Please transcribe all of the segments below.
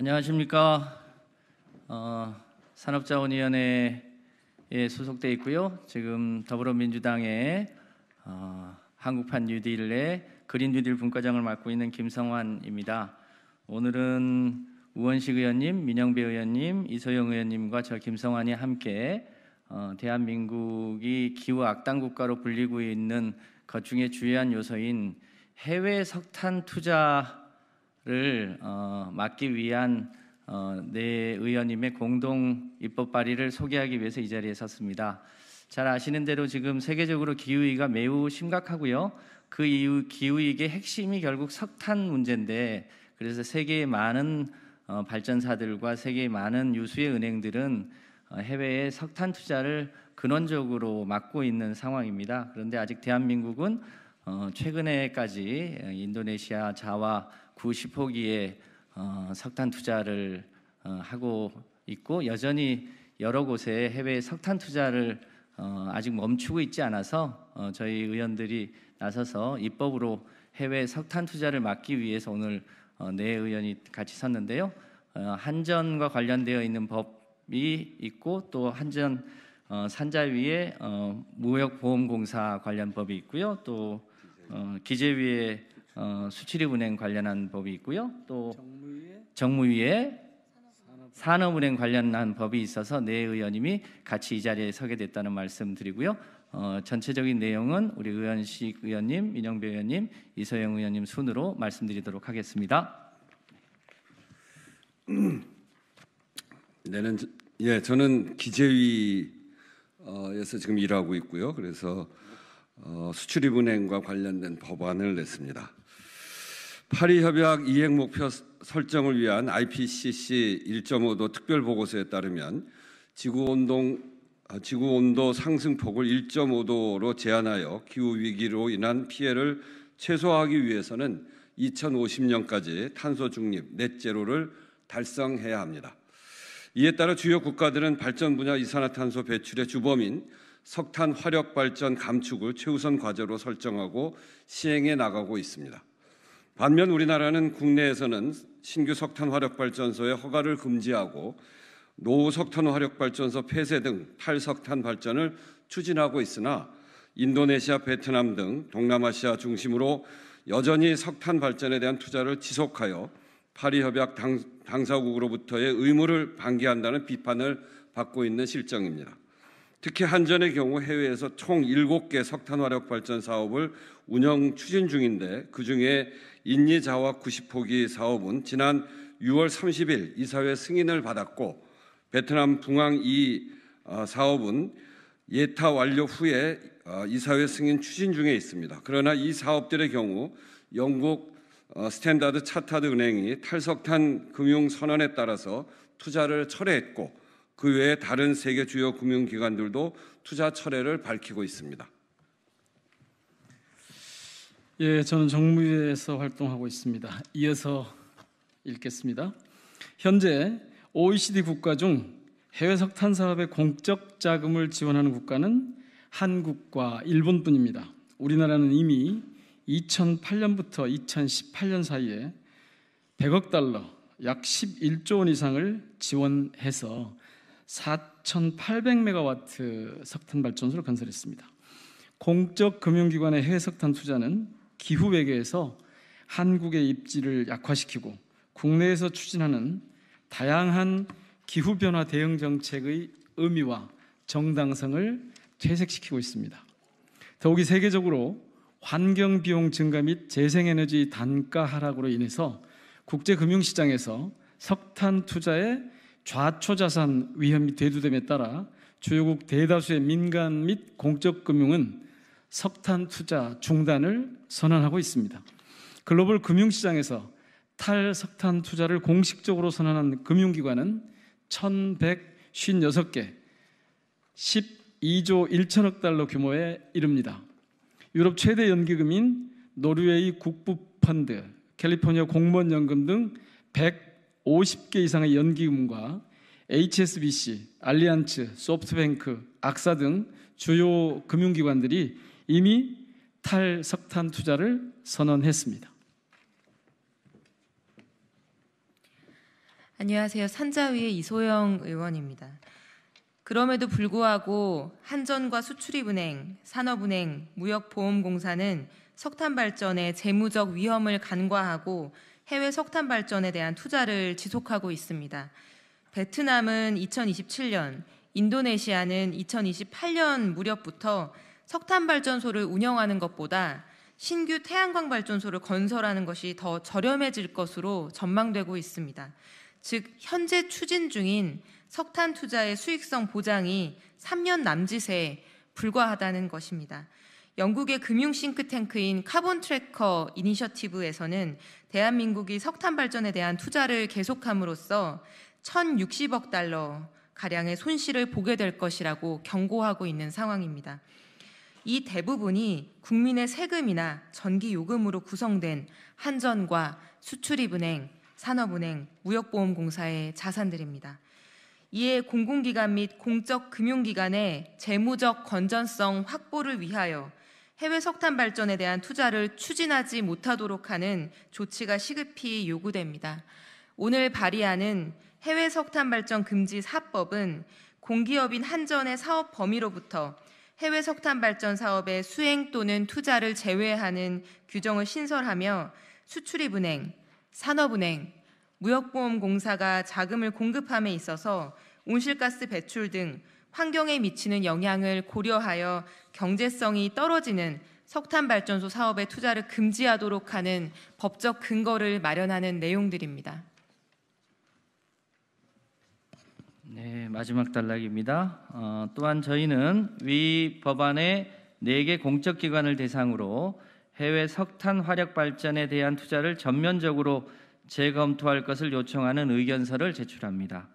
안녕하십니까. 어, 산업자원위원회에 소속돼 있고요. 지금 더불어민주당의 어, 한국판 뉴딜의 그린 뉴딜 분과장을 맡고 있는 김성환입니다. 오늘은 우원식 의원님, 민영배 의원님, 이소영 의원님과 저 김성환이 함께 어, 대한민국이 기후 악당 국가로 불리고 있는 것 중에 주요한 요소인 해외 석탄 투자 를 어, 막기 위한 어, 네 의원님의 공동 입법 발의를 소개하기 위해서 이 자리에 섰습니다. 잘 아시는 대로 지금 세계적으로 기후위기가 매우 심각하고요. 그 이후 기후위기의 핵심이 결국 석탄 문제인데 그래서 세계의 많은 어, 발전사들과 세계의 많은 유수의 은행들은 어, 해외의 석탄 투자를 근원적으로 막고 있는 상황입니다. 그런데 아직 대한민국은 어, 최근에까지 어, 인도네시아, 자와 9시호기에 어, 석탄 투자를 어, 하고 있고 여전히 여러 곳에 해외 석탄 투자를 어, 아직 멈추고 있지 않아서 어, 저희 의원들이 나서서 입법으로 해외 석탄 투자를 막기 위해서 오늘 어, 네 의원이 같이 섰는데요. 어, 한전과 관련되어 있는 법이 있고 또 한전 어, 산자위에 어, 무역보험공사 관련 법이 있고요. 또 어, 기재위에 어, 수출입은행 관련한 법이 있고요. 또 정무위에, 정무위에 산업은행 관련한 법이 있어서 내네 의원님이 같이 이 자리에 서게 됐다는 말씀 드리고요. 어, 전체적인 내용은 우리 의원식 의원님, 민영배 의원님, 이서영 의원님 순으로 말씀드리도록 하겠습니다. 네는 예, 저는 기재위에서 지금 일하고 있고요. 그래서 어, 수출입은행과 관련된 법안을 냈습니다. 파리 협약 이행 목표 설정을 위한 IPCC 1.5도 특별 보고서에 따르면 지구 온동 아, 지구 온도 상승폭을 1.5도로 제한하여 기후 위기로 인한 피해를 최소화하기 위해서는 2050년까지 탄소 중립 넷제로를 달성해야 합니다. 이에 따라 주요 국가들은 발전 분야 이산화탄소 배출의 주범인 석탄 화력 발전 감축을 최우선 과제로 설정하고 시행해 나가고 있습니다. 반면 우리나라는 국내에서는 신규 석탄 화력 발전소의 허가를 금지하고 노후 석탄 화력 발전소 폐쇄 등 탈석탄 발전을 추진하고 있으나 인도네시아, 베트남 등 동남아시아 중심으로 여전히 석탄 발전에 대한 투자를 지속하여 파리 협약 당, 사국으로부터의 의무를 방기한다는 비판을 받고 있는 실정입니다. 특히 한전의 경우 해외에서 총 7개 석탄 화력 발전 사업을 운영 추진 중인데 그중에 인니자와 90호기 사업은 지난 6월 30일 이사회 승인을 받았고 베트남 붕항 2 어, 사업은 예타 완료 후에 어, 이사회 승인 추진 중에 있습니다. 그러나 이 사업들의 경우 영국 어, 스탠다드 차타드 은행이 탈석탄 금융 선언에 따라서 투자를 철회했고 그 외에 다른 세계 주요 금융기관들도 투자 철회를 밝히고 있습니다. 예, 저는 정무위에서 활동하고 있습니다. 이어서 읽겠습니다. 현재 OECD 국가 중 해외 석탄 사업의 공적 자금을 지원하는 국가는 한국과 일본뿐입니다. 우리나라는 이미 2008년부터 2018년 사이에 100억 달러, 약 11조 원 이상을 지원해서 4,800메가와트 석탄 발전소를 건설했습니다. 공적 금융기관의 해외 석탄 투자는 기후 외교에서 한국의 입지를 약화시키고 국내에서 추진하는 다양한 기후 변화 대응 정책의 의미와 정당성을 퇴색시키고 있습니다. 더욱이 세계적으로 환경 비용 증가 및 재생에너지 단가 하락으로 인해서 국제 금융 시장에서 석탄 투자에 좌초자산 위험이 대두됨에 따라 주요국 대다수의 민간 및 공적 금융은 석탄 투자 중단을 선언하고 있습니다. 글로벌 금융시장에서 탈석탄 투자를 공식적으로 선언한 금융기관은 1,156개, 12조 1천억 달러 규모에 이릅니다. 유럽 최대 연기금인 노르웨이 국부펀드, 캘리포니아 공무원연금 등100 50개 이상의 연기금과 HSBC, 알리안츠, 소프트뱅크, 악사 등 주요 금융기관들이 이미 탈석탄 투자를 선언했습니다. 안녕하세요. 산자위의 이소영 의원입니다. 그럼에도 불구하고 한전과 수출입은행, 산업은행, 무역보험공사는 석탄 발전에 재무적 위험을 간과하고 해외 석탄 발전에 대한 투자를 지속하고 있습니다. 베트남은 2027년, 인도네시아는 2028년 무렵부터 석탄 발전소를 운영하는 것보다 신규 태양광 발전소를 건설하는 것이 더 저렴해질 것으로 전망되고 있습니다. 즉, 현재 추진 중인 석탄 투자의 수익성 보장이 3년 남짓에 불과하다는 것입니다. 영국의 금융 싱크탱크인 카본 트래커 이니셔티브에서는 대한민국이 석탄 발전에 대한 투자를 계속함으로써 1,060억 달러 가량의 손실을 보게 될 것이라고 경고하고 있는 상황입니다. 이 대부분이 국민의 세금이나 전기 요금으로 구성된 한전과 수출입은행, 산업은행, 무역보험공사의 자산들입니다. 이에 공공기관 및 공적 금융기관의 재무적 건전성 확보를 위하여 해외 석탄 발전에 대한 투자를 추진하지 못하도록 하는 조치가 시급히 요구됩니다. 오늘 발의하는 해외 석탄 발전 금지 사법은 공기업인 한전의 사업 범위로부터 해외 석탄 발전 사업의 수행 또는 투자를 제외하는 규정을 신설하며 수출입은행, 산업은행, 무역보험공사가 자금을 공급함에 있어서 온실가스 배출 등 환경에 미치는 영향을 고려하여 경제성이 떨어지는 석탄 발전소 사업의 투자를 금지하도록 하는 법적 근거를 마련하는 내용들입니다. 네, 마지막 단락입니다. 어, 또한 저희는 위 법안의 4개 공적 기관을 대상으로 해외 석탄 화력 발전에 대한 투자를 전면적으로 재검토할 것을 요청하는 의견서를 제출합니다.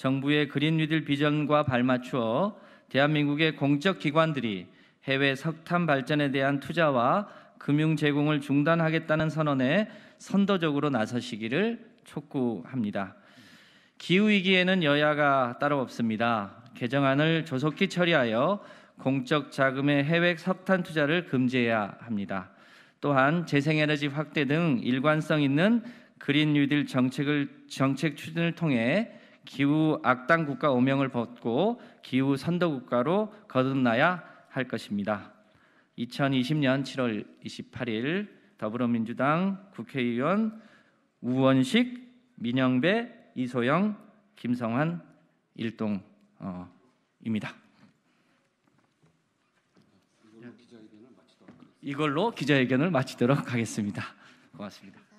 정부의 그린 뉴딜 비전과 발맞추어 대한민국의 공적 기관들이 해외 석탄 발전에 대한 투자와 금융 제공을 중단하겠다는 선언에 선도적으로 나서시기를 촉구합니다. 기후위기에는 여야가 따로 없습니다. 개정안을 조속히 처리하여 공적 자금의 해외 석탄 투자를 금지해야 합니다. 또한 재생에너지 확대 등 일관성 있는 그린 뉴딜 정책을 정책 추진을 통해 기후 악당 국가 오명을 벗고 기후 선도 국가로 거듭나야 할 것입니다. 2020년 7월 28일 더불어민주당 국회의원 우원식, 민영배, 이소영, 김성환 일동입니다. 어, 이걸로 기자회견을 마치도록 하겠습니다. 고맙습니다.